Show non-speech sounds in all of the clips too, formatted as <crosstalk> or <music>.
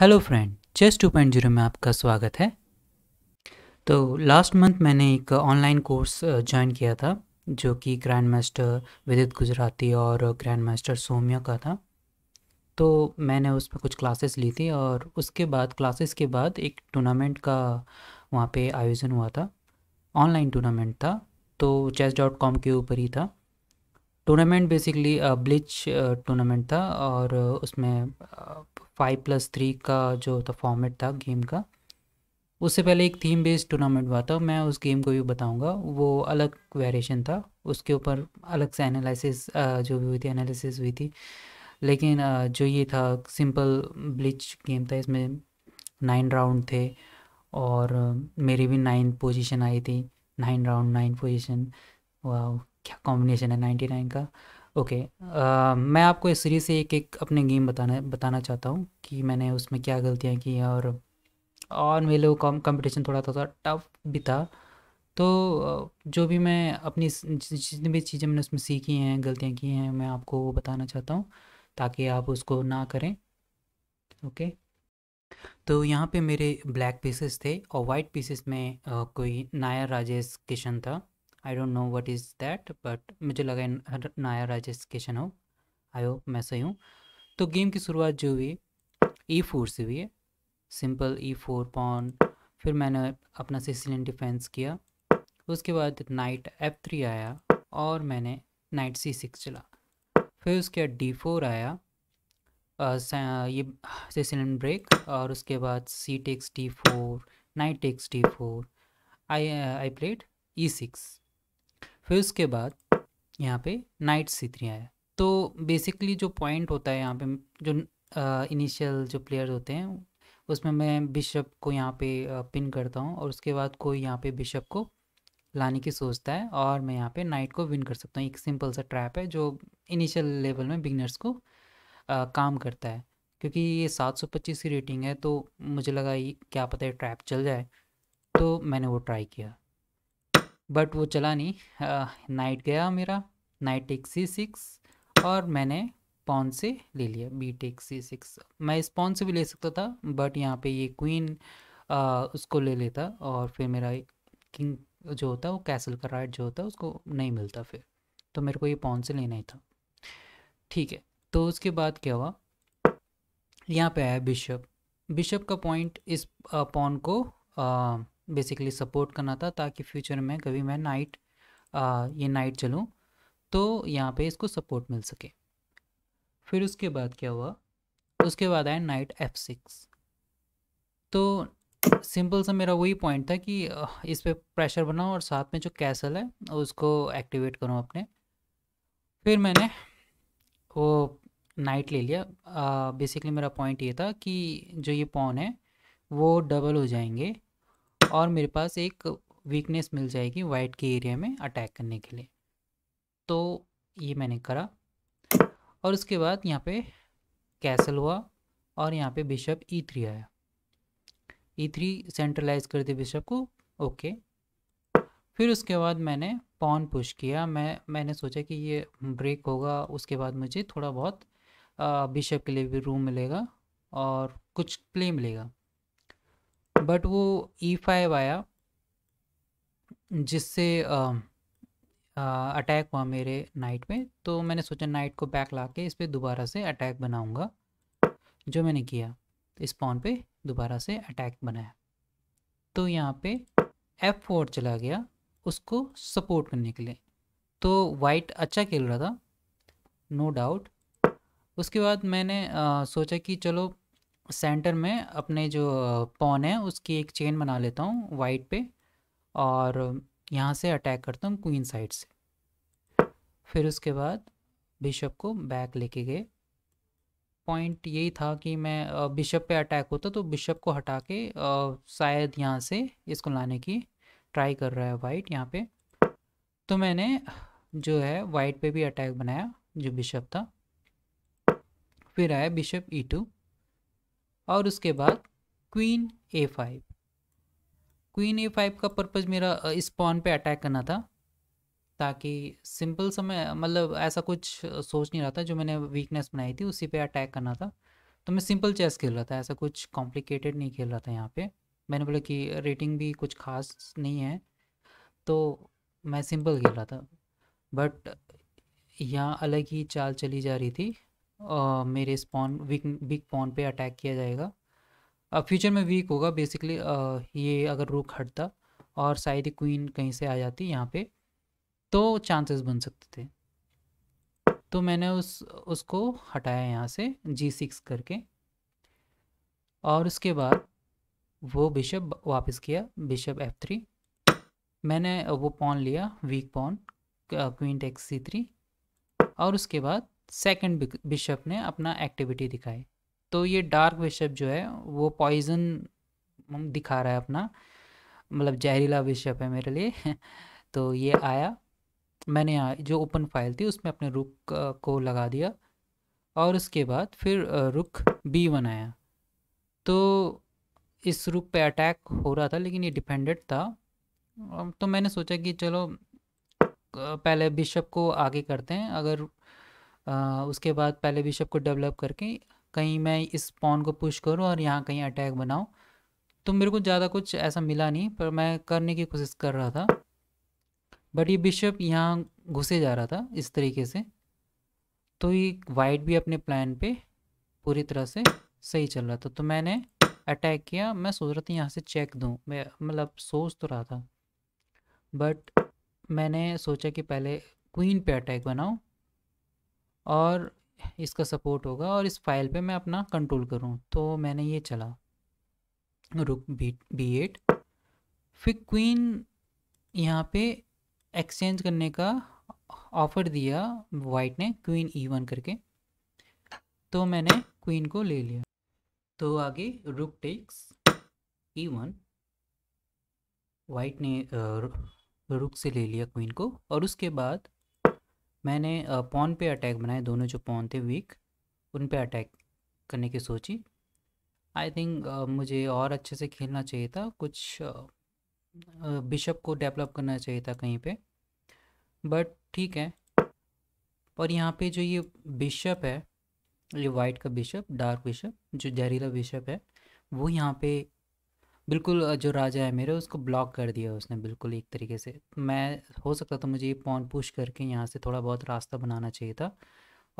hello friend chess two point zero में आपका स्वागत है तो लास्ट मंथ मैंने एक ऑनलाइन कोर्स ज्वाइन किया था जो कि ग्रैंड मास्टर विदित गुजराती और ग्रैंड मास्टर सोमिया का था तो मैंने उस पर कुछ क्लासेस ली थी और उसके बाद क्लासेस के बाद एक टूर्नामेंट का वहाँ पे आयोजन हुआ था ऑनलाइन टूर्नामेंट था तो चेस डॉट कॉम के ऊपर ही था टूर्नामेंट बेसिकली ब्लिच टूर्नामेंट था और uh, उसमें फाइव प्लस थ्री का जो था फॉर्मेट था गेम का उससे पहले एक थीम बेस्ड टूर्नामेंट हुआ था मैं उस गेम को भी बताऊंगा वो अलग वेरिएशन था उसके ऊपर अलग से एनालिसिस uh, जो भी हुई थी एनालिसिस हुई थी लेकिन uh, जो ये था सिंपल ब्लिच गेम था इसमें नाइन राउंड थे और मेरी भी नाइन पोजीशन आई थी नाइन राउंड नाइन पोजीशन वाह क्या कॉम्बिनेशन है नाइन्टी नाइन का ओके okay, uh, मैं आपको इस सीरीज से एक एक अपने गेम बताना बताना चाहता हूँ कि मैंने उसमें क्या गलतियाँ की हैं और और मेरे लोग कॉम्पिटिशन कंपटीशन थोड़ा थोड़ा टफ भी था तो uh, जो भी मैं अपनी जितनी भी चीज़ें मैंने उसमें सीखी हैं गलतियाँ की हैं मैं आपको वो बताना चाहता हूँ ताकि आप उसको ना करें ओके तो यहाँ पे मेरे ब्लैक पीसेस थे और वाइट पीसेस में uh, कोई नायर राजेश किशन था I don't know what is that but मुझे लगा नया राजेश किशन हो आई होप मैं सही हूँ तो गेम की शुरुआत जो हुई ई e फोर से हुई है सिंपल ई फोर पॉन फिर मैंने अपना सिसिलियन डिफेंस किया उसके बाद नाइट एफ थ्री आया और मैंने नाइट सी सिक्स चला फिर उसके बाद डी फोर आया आ, ये सिसिलियन ब्रेक और उसके बाद C takes D four knight takes D four I I played E six फिर उसके बाद यहाँ पे नाइट सी थ्री आया तो बेसिकली जो पॉइंट होता है यहाँ पे जो इनिशियल जो प्लेयर होते हैं उसमें मैं बिशप को यहाँ पे पिन करता हूँ और उसके बाद कोई यहाँ पे बिशप को लाने की सोचता है और मैं यहाँ पे नाइट को विन कर सकता हूँ एक सिंपल सा ट्रैप है जो इनिशियल लेवल में बिगनर्स को आ, काम करता है क्योंकि ये 725 की रेटिंग है तो मुझे लगा ये क्या पता है ट्रैप चल जाए तो मैंने वो ट्राई किया बट वो चला नहीं नाइट गया मेरा नाइट टेक सी सिक्स और मैंने पॉन से ले लिया बी टेक सी सिक्स मैं इस पॉन से भी ले सकता था बट यहाँ पे ये क्वीन उसको ले लेता और फिर मेरा किंग जो होता है वो कैसल का राइट जो होता है उसको नहीं मिलता फिर तो मेरे को ये पॉन से लेना ही था ठीक है तो उसके बाद क्या हुआ यहाँ पे आया बिशप बिशप का पॉइंट इस पॉन को बेसिकली सपोर्ट करना था ताकि फ्यूचर में कभी मैं नाइट आ, ये नाइट चलूँ तो यहाँ पे इसको सपोर्ट मिल सके फिर उसके बाद क्या हुआ उसके बाद आया नाइट एफ सिक्स तो सिंपल सा मेरा वही पॉइंट था कि इस पर प्रेशर बनाओ और साथ में जो कैसल है उसको एक्टिवेट करूँ अपने फिर मैंने वो नाइट ले लिया बेसिकली मेरा पॉइंट ये था कि जो ये पॉन है वो डबल हो जाएंगे और मेरे पास एक वीकनेस मिल जाएगी वाइट के एरिया में अटैक करने के लिए तो ये मैंने करा और उसके बाद यहाँ पे कैसल हुआ और यहाँ पे बिशप ई थ्री आया ई थ्री सेंट्रलाइज कर दी बिशप को ओके फिर उसके बाद मैंने पॉन पुश किया मैं मैंने सोचा कि ये ब्रेक होगा उसके बाद मुझे थोड़ा बहुत बिशप के लिए भी रूम मिलेगा और कुछ प्ले मिलेगा बट वो ई e फाइव आया जिससे अटैक हुआ मेरे नाइट में तो मैंने सोचा नाइट को बैक ला के इस पर दोबारा से अटैक बनाऊंगा जो मैंने किया तो इस पॉन पे दोबारा से अटैक बनाया तो यहाँ पे एफ फोर चला गया उसको सपोर्ट करने के लिए तो वाइट अच्छा खेल रहा था नो no डाउट उसके बाद मैंने आ, सोचा कि चलो सेंटर में अपने जो पॉन है उसकी एक चेन बना लेता हूँ वाइट पे और यहाँ से अटैक करता हूँ क्वीन साइड से फिर उसके बाद बिशप को बैक लेके गए पॉइंट यही था कि मैं बिशप पे अटैक होता तो बिशप को हटा के शायद यहाँ से इसको लाने की ट्राई कर रहा है वाइट यहाँ पे तो मैंने जो है वाइट पे भी अटैक बनाया जो बिशप था फिर आया बिशप ई टू और उसके बाद queen A five queen A five का पर्पज़ मेरा इस पॉन पे अटैक करना था ताकि सिंपल समय मतलब ऐसा कुछ सोच नहीं रहा था जो मैंने वीकनेस बनाई थी उसी पे अटैक करना था तो मैं सिंपल चेस खेल रहा था ऐसा कुछ कॉम्प्लिकेटेड नहीं खेल रहा था यहाँ पे मैंने बोला कि रेटिंग भी कुछ खास नहीं है तो मैं सिंपल खेल रहा था बट यहाँ अलग ही चाल चली जा रही थी मेरे स्पॉन वीक वीक पॉन पे अटैक किया जाएगा अब फ्यूचर में वीक होगा बेसिकली ये अगर रुक हटता और शायद ही क्वीन कहीं से आ जाती यहाँ पे तो चांसेस बन सकते थे तो मैंने उस उसको हटाया यहाँ से जी सिक्स करके और उसके बाद वो बिशप वापस किया बिशप एफ थ्री मैंने वो पॉन लिया weak pawn queen takes C three और उसके बाद सेकंड बिशप ने अपना एक्टिविटी दिखाई तो ये डार्क बिशप जो है वो पॉइजन दिखा रहा है अपना मतलब जहरीला बिशप है मेरे लिए <laughs> तो ये आया मैंने यहाँ जो ओपन फाइल थी उसमें अपने रुक को लगा दिया और उसके बाद फिर रुक बी बनाया तो इस रुक पे अटैक हो रहा था लेकिन ये डिपेंडेंट था तो मैंने सोचा कि चलो पहले बिशप को आगे करते हैं अगर उसके बाद पहले बिशप को डेवलप करके कहीं मैं इस पॉन को पुश करूँ और यहाँ कहीं अटैक बनाऊँ तो मेरे को ज़्यादा कुछ ऐसा मिला नहीं पर मैं करने की कोशिश कर रहा था बट ये बिशप यहाँ घुसे जा रहा था इस तरीके से तो ये वाइट भी अपने प्लान पे पूरी तरह से सही चल रहा था तो मैंने अटैक किया मैं सोच रहा था यहाँ से चेक दूँ मैं मतलब सोच तो रहा था बट मैंने सोचा कि पहले क्वीन पे अटैक बनाऊँ और इसका सपोर्ट होगा और इस फाइल पे मैं अपना कंट्रोल करूँ तो मैंने ये चला रुक बी बी एट फिर क्वीन यहाँ पे एक्सचेंज करने का ऑफर दिया वाइट ने क्वीन ई वन करके तो मैंने क्वीन को ले लिया तो आगे rook takes E one white ने रुक से ले लिया क्वीन को और उसके बाद मैंने पॉन पे अटैक बनाए दोनों जो पॉन थे वीक उन पे अटैक करने की सोची आई थिंक मुझे और अच्छे से खेलना चाहिए था कुछ बिशप को डेवलप करना चाहिए था कहीं पे बट ठीक है और यहाँ पे जो ये बिशप है ये वाइट का बिशप डार्क बिशप जो जहरीला बिशप है वो यहाँ पे बिल्कुल जो राजा है मेरे उसको ब्लॉक कर दिया उसने बिल्कुल एक तरीके से मैं हो सकता था मुझे ये पॉन पुश करके यहाँ से थोड़ा बहुत रास्ता बनाना चाहिए था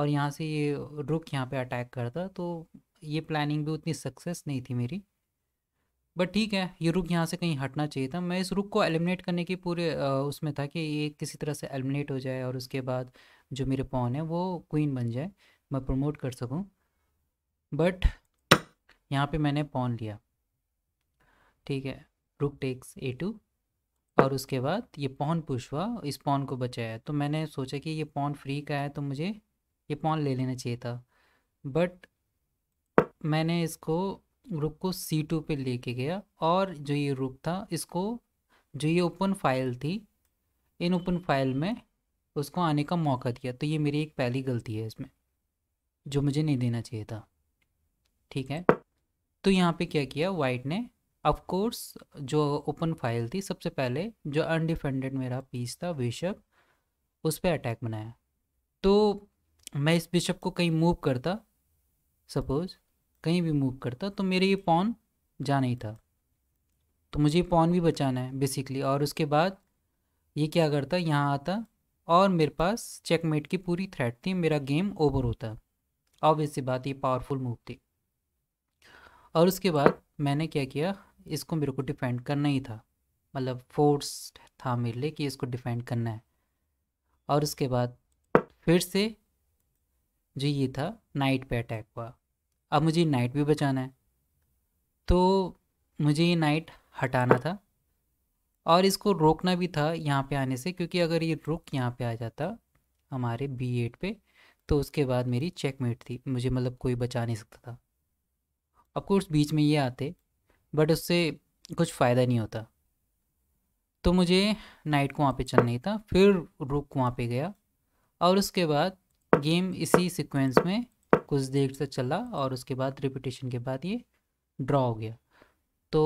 और यहाँ से ये रुक यहाँ पे अटैक करता तो ये प्लानिंग भी उतनी सक्सेस नहीं थी मेरी बट ठीक है ये रुक यहाँ से कहीं हटना चाहिए था मैं इस रुक को एलिमिनेट करने के पूरे उसमें था कि ये किसी तरह से एलिमिनेट हो जाए और उसके बाद जो मेरे पॉन है वो क्वीन बन जाए मैं प्रमोट कर सकूँ बट यहाँ पे मैंने पॉन लिया ठीक है रुक टेक्स ए टू और उसके बाद ये पौन पुश हुआ इस पौन को बचाया तो मैंने सोचा कि ये पौन फ्री का है तो मुझे ये पौन ले लेना चाहिए था बट मैंने इसको रुक को सी टू पर ले गया और जो ये रुक था इसको जो ये ओपन फाइल थी इन ओपन फाइल में उसको आने का मौका दिया तो ये मेरी एक पहली गलती है इसमें जो मुझे नहीं देना चाहिए था ठीक है तो यहाँ पे क्या किया वाइट ने ऑफ कोर्स जो ओपन फाइल थी सबसे पहले जो अनडिफेंडेड मेरा पीस था बिशप उस पर अटैक बनाया तो मैं इस बिशप को कहीं मूव करता सपोज कहीं भी मूव करता तो मेरे ये पॉन जाना ही था तो मुझे ये पॉन भी बचाना है बेसिकली और उसके बाद ये क्या करता यहाँ आता और मेरे पास चेकमेट की पूरी थ्रेट थी मेरा गेम ओवर होता ऑब्वियस सी बात ये पावरफुल मूव थी और उसके बाद मैंने क्या किया इसको मेरे को डिफेंड करना ही था मतलब फोर्स था मेरे लिए कि इसको डिफेंड करना है और उसके बाद फिर से जो ये था नाइट पे अटैक हुआ अब मुझे नाइट भी बचाना है तो मुझे ये नाइट हटाना था और इसको रोकना भी था यहाँ पे आने से क्योंकि अगर ये रुक यहाँ पे आ जाता हमारे बी एट पे तो उसके बाद मेरी चेकमेट थी मुझे मतलब कोई बचा नहीं सकता था ऑफकोर्स बीच में ये आते बट उससे कुछ फ़ायदा नहीं होता तो मुझे नाइट को वहाँ पे चलना ही था फिर रुक वहाँ पे गया और उसके बाद गेम इसी सीक्वेंस में कुछ देर से चला और उसके बाद रिपीटेशन के बाद ये ड्रॉ हो गया तो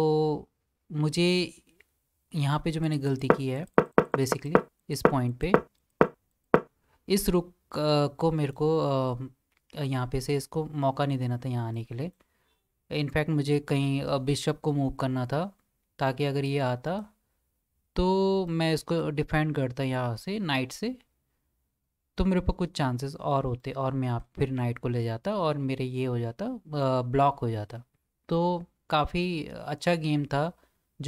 मुझे यहाँ पे जो मैंने गलती की है बेसिकली इस पॉइंट पे इस रुक को मेरे को यहाँ पे से इसको मौका नहीं देना था यहाँ आने के लिए इनफैक्ट मुझे कहीं बिशप को मूव करना था ताकि अगर ये आता तो मैं इसको डिफेंड करता यहाँ से नाइट से तो मेरे पर कुछ चांसेस और होते और मैं आप फिर नाइट को ले जाता और मेरे ये हो जाता ब्लॉक हो जाता तो काफ़ी अच्छा गेम था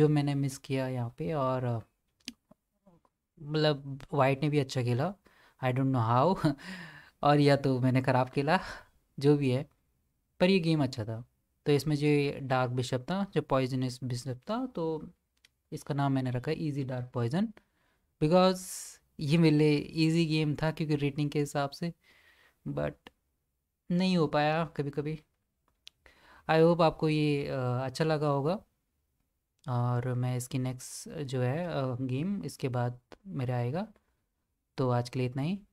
जो मैंने मिस किया यहाँ पे और मतलब वाइट ने भी अच्छा खेला आई डोंट नो हाउ <laughs> और या तो मैंने ख़राब खेला जो भी है पर ये गेम अच्छा था तो इसमें जो डार्क बिशप था जो पॉइजनस बिशप था तो इसका नाम मैंने रखा है ईजी डार्क पॉइजन बिकॉज ये मेरे लिए ईजी गेम था क्योंकि रेटिंग के हिसाब से बट नहीं हो पाया कभी कभी आई होप आपको ये अच्छा लगा होगा और मैं इसकी नेक्स्ट जो है गेम इसके बाद मेरा आएगा तो आज के लिए इतना ही